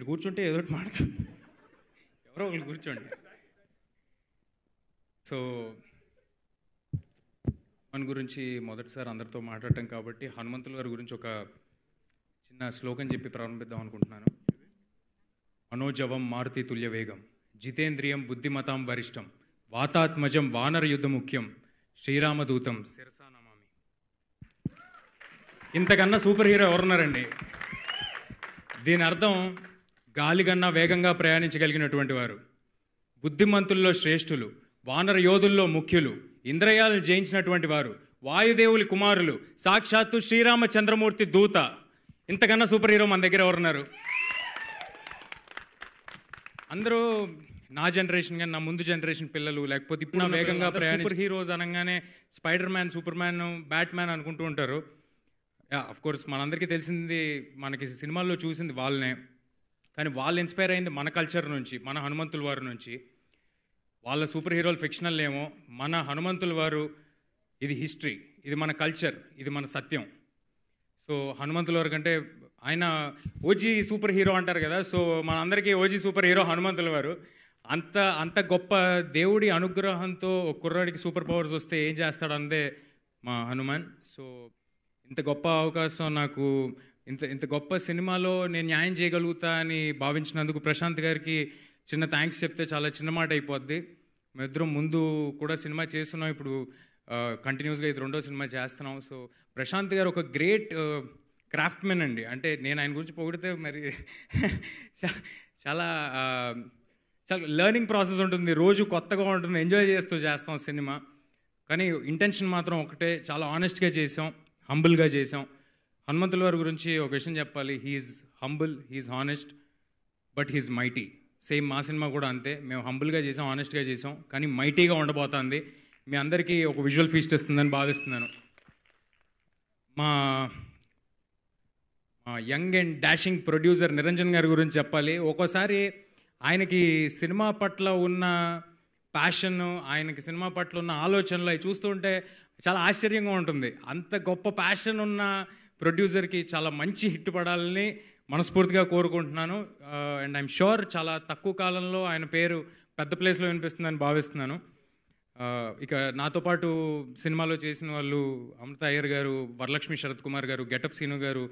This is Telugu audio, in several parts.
మీరు కూర్చుంటే ఏదో ఒకటి ఎవరో ఒకరు కూర్చోండి సో హనుమన్ గురించి మొదటిసారి అందరితో మాట్లాడటం కాబట్టి హనుమంతుల గారి గురించి ఒక చిన్న శ్లోకం చెప్పి ప్రారంభిద్దాం అనుకుంటున్నాను మనోజవం మారుతి తుల్య వేగం జితేంద్రియం బుద్ధిమతాం వరిష్టం వాతాత్మజం వానర యుద్ధ ముఖ్యం శ్రీరామదూతం శిరసానామామి ఇంతకన్నా సూపర్ హీరో ఎవరున్నారండి దీని అర్థం గాలిగన్నా వేగంగా ప్రయాణించగలిగినటువంటి వారు బుద్ధిమంతుల్లో శ్రేష్ఠులు వానర యోధుల్లో ముఖ్యులు ఇంద్రయాలను జయించినటువంటి వారు వాయుదేవులి కుమారులు సాక్షాత్తు శ్రీరామచంద్రమూర్తి దూత ఇంతకన్నా సూపర్ హీరో మన దగ్గర ఎవరున్నారు అందరూ నా జనరేషన్ కానీ నా ముందు జనరేషన్ పిల్లలు లేకపోతే ఇప్పుడు వేగంగా సూపర్ హీరోస్ అనగానే Spiderman Superman Batman అనుకుంటూ ఉంటారు అఫ్కోర్స్ కోర్స్ మనందరికీ తెలిసింది మనకి సినిమాల్లో చూసింది వాళ్ళనే కానీ వాళ్ళు ఇన్స్పైర్ అయింది మన కల్చర్ నుంచి మన హనుమంతుల వారి నుంచి వాళ్ళ సూపర్ హీరోలు ఫిక్షనల్ ఏమో మన హనుమంతుల వారు ఇది హిస్టరీ ఇది మన కల్చర్ ఇది మన సత్యం సో హనుమంతుల వారి కంటే ఆయన ఓజీ సూపర్ హీరో అంటారు కదా సో మనందరికీ ఓజీ సూపర్ హీరో హనుమంతుల వారు అంత అంత గొప్ప దేవుడి అనుగ్రహంతో ఒక కుర్రాడికి సూపర్ పవర్స్ వస్తే ఏం చేస్తాడు అందే మా హనుమాన్ సో ఇంత గొప్ప అవకాశం నాకు ఇంత ఇంత గొప్ప సినిమాలో నేను న్యాయం చేయగలుగుతా అని భావించినందుకు ప్రశాంత్ గారికి చిన్న థ్యాంక్స్ చెప్తే చాలా చిన్న మాట అయిపోద్ది మేమిద్దరం ముందు కూడా సినిమా చేస్తున్నాం ఇప్పుడు కంటిన్యూస్గా ఇది రెండో సినిమా చేస్తున్నాం సో ప్రశాంత్ గారు ఒక గ్రేట్ క్రాఫ్ట్మెన్ అండి అంటే నేను ఆయన గురించి పొగిడితే మరి చాలా చాలా లెర్నింగ్ ప్రాసెస్ ఉంటుంది రోజు కొత్తగా ఉంటుంది ఎంజాయ్ చేస్తూ చేస్తాం సినిమా కానీ ఇంటెన్షన్ మాత్రం ఒకటే చాలా ఆనెస్ట్గా చేసాం హంబుల్గా చేసాం హనుమంతుల వారి గురించి ఒక విషయం చెప్పాలి he's humble he's honest but he's mighty same మా సినిమా కూడా అంతే మేము హంబుల్గా చేసాం హానెస్ట్గా చేసాం కానీ మైటీగా ఉండబోతుంది మీ అందరికీ ఒక విజువల్ ఫీస్ట్ ఇస్తుందని భావిస్తున్నాను మా మా young and dashing producer Niranjan గారి గురించి చెప్పాలి ఒక్కోసారి ఆయనకి సినిమా పట్ల ఉన్న ప్యాషన్ ఆయనకి సినిమా పట్ల ఉన్న ఆలోచనలు అవి చూస్తుంటే చాలా ఆశ్చర్యంగా ఉంటుంది అంత గొప్ప ప్యాషన్ ఉన్న ప్రొడ్యూసర్కి చాలా మంచి హిట్ పడాలని మనస్ఫూర్తిగా కోరుకుంటున్నాను అండ్ ఐఎమ్ షూర్ చాలా తక్కువ కాలంలో ఆయన పేరు పెద్ద ప్లేస్లో వినిపిస్తుందని భావిస్తున్నాను ఇక నాతో పాటు సినిమాలో చేసిన వాళ్ళు అమృత అయ్యర్ గారు వరలక్ష్మి శరత్ కుమార్ గారు గెటప్ సీను గారు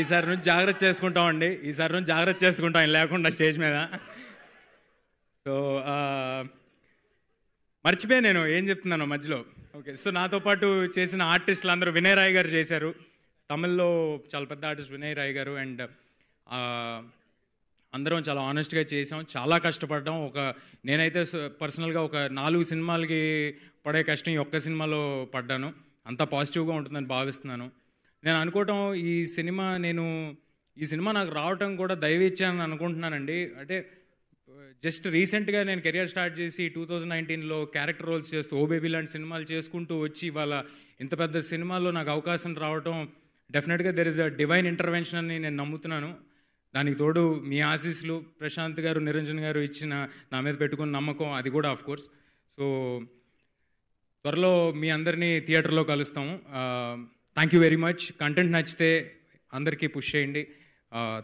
ఈసారి నుంచి జాగ్రత్త చేసుకుంటామండి ఈసారి నుంచి జాగ్రత్త చేసుకుంటాం లేకుండా స్టేజ్ మీద సో మర్చిపోయా నేను ఏం చెప్తున్నాను మధ్యలో ఓకే సో నాతో పాటు చేసిన ఆర్టిస్టులు అందరూ వినయ్ రాయ్ గారు చేశారు తమిళ్లో చాలా పెద్ద ఆర్టిస్ట్ వినయ్ రాయ్ గారు అండ్ అందరం చాలా ఆనెస్ట్గా చేసాం చాలా కష్టపడ్డాం ఒక నేనైతే పర్సనల్గా ఒక నాలుగు సినిమాలకి పడే కష్టం ఒక్క సినిమాలో పడ్డాను అంత పాజిటివ్గా ఉంటుందని భావిస్తున్నాను నేను అనుకోవటం ఈ సినిమా నేను ఈ సినిమా నాకు రావటం కూడా దయవిచ్చానని అనుకుంటున్నానండి అంటే జస్ట్ రీసెంట్గా నేను కెరియర్ స్టార్ట్ చేసి టూ థౌజండ్ నైన్టీన్లో క్యారెక్టర్ రోల్స్ చేస్తూ ఓ బేబీ లాంటి సినిమాలు చేసుకుంటూ వచ్చి ఇవాళ ఇంత పెద్ద సినిమాల్లో నాకు అవకాశం రావటం డెఫినెట్గా there is a divine intervention అని నేను నమ్ముతున్నాను దానికి తోడు మీ ఆశీస్సులు ప్రశాంత్ గారు నిరంజన్ గారు ఇచ్చిన నా మీద పెట్టుకున్న నమ్మకం అది కూడా ఆఫ్ కోర్స్ సో త్వరలో మీ అందరినీ థియేటర్లో కలుస్తాము thank you very much content నచ్చితే అందరికీ పుష్ చేయండి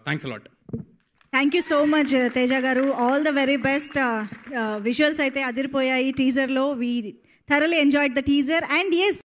thanks a lot thank you so much Teja గారు all the very best visuals అయితే అదిరిపోయాయి టీజర్లో we thoroughly enjoyed the teaser and yes